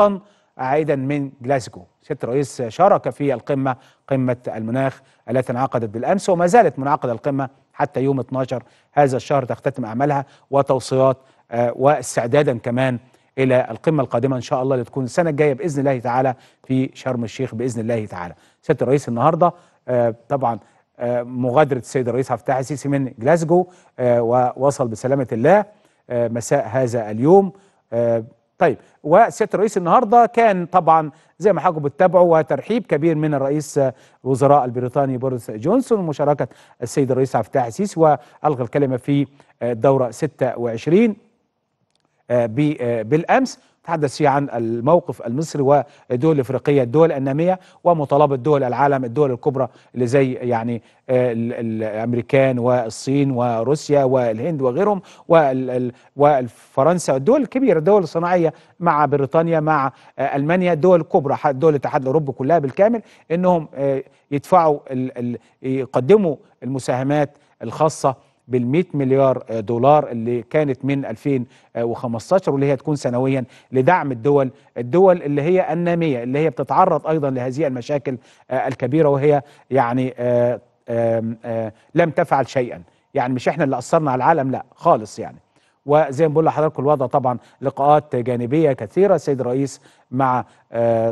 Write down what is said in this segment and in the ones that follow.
الوطن عائدا من جلاسكو سياده الرئيس شارك في القمه قمه المناخ التي انعقدت بالامس وما زالت منعقده القمه حتى يوم 12 هذا الشهر تختتم اعمالها وتوصيات آه، واستعدادا كمان الى القمه القادمه ان شاء الله اللي تكون السنه الجايه باذن الله تعالى في شرم الشيخ باذن الله تعالى. سياده الرئيس النهارده آه، طبعا آه، مغادره السيد الرئيس عبد الفتاح السيسي من جلاسجو ووصل بسلامه الله مساء هذا اليوم طيب وسياده الرئيس النهارده كان طبعا زي ما حضراتكم بتتابعوا وترحيب كبير من الرئيس الوزراء البريطاني بوريس جونسون ومشاركه السيد الرئيس عبد الفتاح السيسي والغى الكلمه في الدوره 26 آه، آه، بالامس تحدث فيه عن الموقف المصري والدول الافريقيه الدول الناميه ومطالبه دول العالم الدول الكبرى اللي زي يعني آه، الامريكان والصين وروسيا والهند وغيرهم وفرنسا والدول الكبيره الدول الصناعيه مع بريطانيا مع المانيا الدول الكبرى دول الاتحاد الاوروبي كلها بالكامل انهم يدفعوا يقدموا المساهمات الخاصه بال100 مليار دولار اللي كانت من 2015 واللي هي تكون سنويا لدعم الدول الدول اللي هي الناميه اللي هي بتتعرض ايضا لهذه المشاكل آه، الكبيره وهي يعني آه، آه، لم تفعل شيئا يعني مش احنا اللي اثرنا على العالم لا خالص يعني وزي ما بقول لحضراتكم الوضع طبعا لقاءات جانبيه كثيره السيد الرئيس مع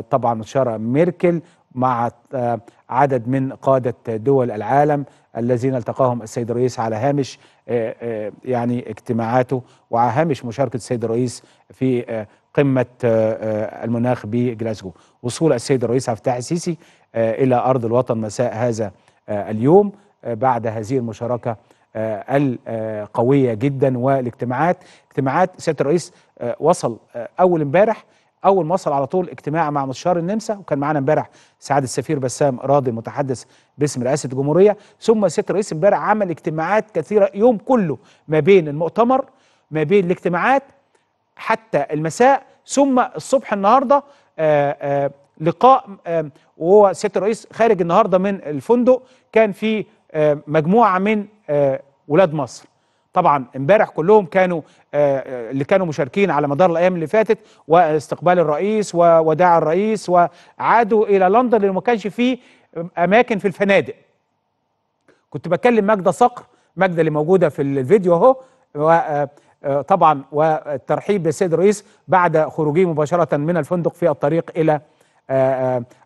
طبعا الشارة ميركل مع آه، عدد من قادة دول العالم الذين التقاهم السيد الرئيس على هامش آه، آه، يعني اجتماعاته وعلى هامش مشاركة السيد الرئيس في قمة المناخ بجلاسكو وصول السيد الرئيس عبد الفتاح السيسي إلى أرض الوطن مساء هذا اليوم بعد هذه المشاركة القوية جدا والاجتماعات اجتماعات سيادة الرئيس وصل أول امبارح اول ما وصل على طول اجتماع مع مستشار النمسا وكان معانا امبارح سعاده السفير بسام راضي المتحدث باسم رئاسه الجمهوريه ثم سياده الرئيس امبارح عمل اجتماعات كثيره يوم كله ما بين المؤتمر ما بين الاجتماعات حتى المساء ثم الصبح النهارده آآ آه، آآ آه، لقاء آآ آه، وهو سياده الرئيس خارج النهارده من الفندق كان في مجموعه من ولاد مصر طبعا امبارح كلهم كانوا آه، آه، اللي كانوا مشاركين على مدار الايام اللي فاتت واستقبال الرئيس ووداع الرئيس وعادوا الى لندن لانه ما كانش فيه اماكن في الفنادق كنت بكلم ماجده صقر ماجده اللي موجوده في الفيديو اهو آه، طبعا والترحيب بالسيد الرئيس بعد خروجه مباشره من الفندق في الطريق الى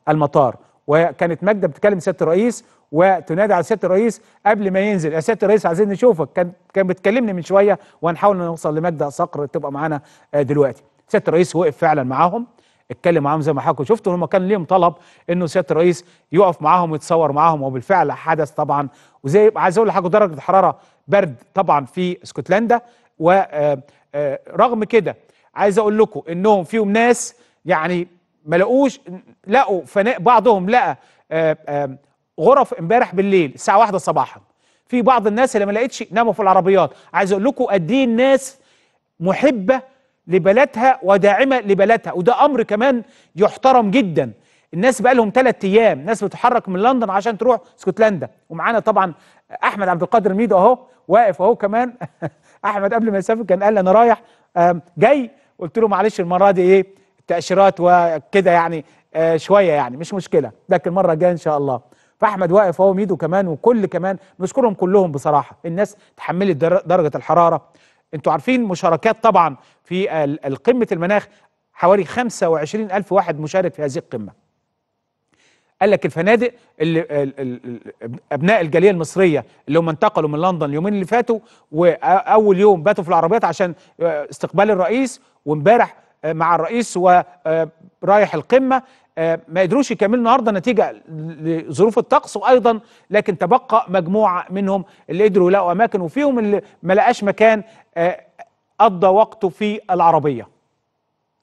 المطار وكانت ماجده بتكلم سياده الرئيس وتنادي على سياده الرئيس قبل ما ينزل يا سياده الرئيس عايزين نشوفك كان كان بتكلمني من شويه وهنحاول نوصل لمجدة صقر تبقى معانا آه، دلوقتي سياده الرئيس وقف فعلا معاهم اتكلم معاهم زي ما حضرتك شفتوا هم كان ليهم طلب انه سياده الرئيس يقف معاهم ويتصور معاهم وبالفعل حدث طبعا وزي عايز اقول لحضرتك درجه الحراره برد طبعا في اسكتلندا ورغم آه، آه، كده عايز اقول لكم انهم فيهم ناس يعني ما لقوش لقوا فناء بعضهم لقى غرف امبارح بالليل الساعه واحدة صباحا في بعض الناس اللي ما لقيتش ناموا في العربيات عايز اقول لكم قد ايه الناس محبه لبلدها وداعمه لبلدها وده امر كمان يحترم جدا الناس بقى لهم ثلاث ايام ناس بتتحرك من لندن عشان تروح اسكتلندا ومعانا طبعا احمد عبد القادر ميدو اهو واقف اهو كمان احمد قبل ما يسافر كان قال لي انا رايح جاي قلت له معلش المره دي ايه التاشيرات وكده يعني آه، شويه يعني مش مشكله لكن المره الجايه ان شاء الله فاحمد واقف هو ميدو كمان وكل كمان بشكرهم كلهم بصراحه الناس تحملت درجه الحراره انتوا عارفين مشاركات طبعا في قمه المناخ حوالي 25 ألف واحد مشارك في هذه القمة قال لك الفنادق اللي أبناء الجالية المصرية اللي هم انتقلوا من لندن اليومين اللي فاتوا وأول يوم باتوا في العربيات عشان آه، استقبال الرئيس وامبارح آه، مع الرئيس ورايح آه، القمة آه، ما قدروش يكملوا النهارده نتيجه لظروف الطقس وايضا لكن تبقى مجموعه منهم اللي قدروا يلاقوا اماكن وفيهم اللي ما لقاش مكان آه، قضى وقته في العربيه.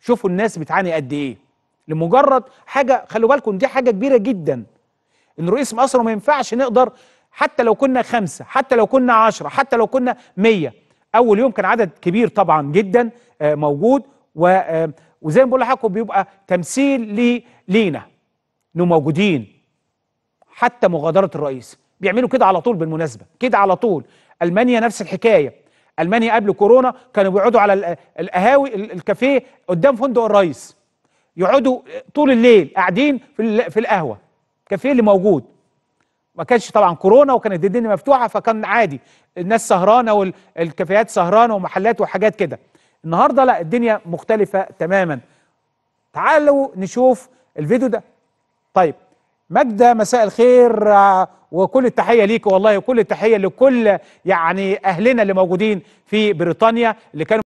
شوفوا الناس بتعاني قد ايه لمجرد حاجه خلوا بالكم دي حاجه كبيره جدا ان رئيس مصر ما ينفعش نقدر حتى لو كنا خمسة حتى لو كنا عشرة حتى لو كنا مية أول يوم كان عدد كبير طبعا جدا آه، موجود و وزي ما بقول لحضراتكم بيبقى تمثيل لي لينا انه موجودين حتى مغادره الرئيس بيعملوا كده على طول بالمناسبه كده على طول المانيا نفس الحكايه المانيا قبل كورونا كانوا بيقعدوا على القهاوي الكافيه قدام فندق الرئيس يقعدوا طول الليل قاعدين في في القهوه الكافيه اللي موجود ما كانش طبعا كورونا وكانت الدنيا مفتوحه فكان عادي الناس سهرانه والكافيهات سهرانه ومحلات وحاجات كده النهارده لا الدنيا مختلفه تماما تعالوا نشوف الفيديو ده طيب مجدة مساء الخير آه، وكل التحية ليك والله وكل التحية لكل يعني أهلنا اللي موجودين في بريطانيا اللي كانوا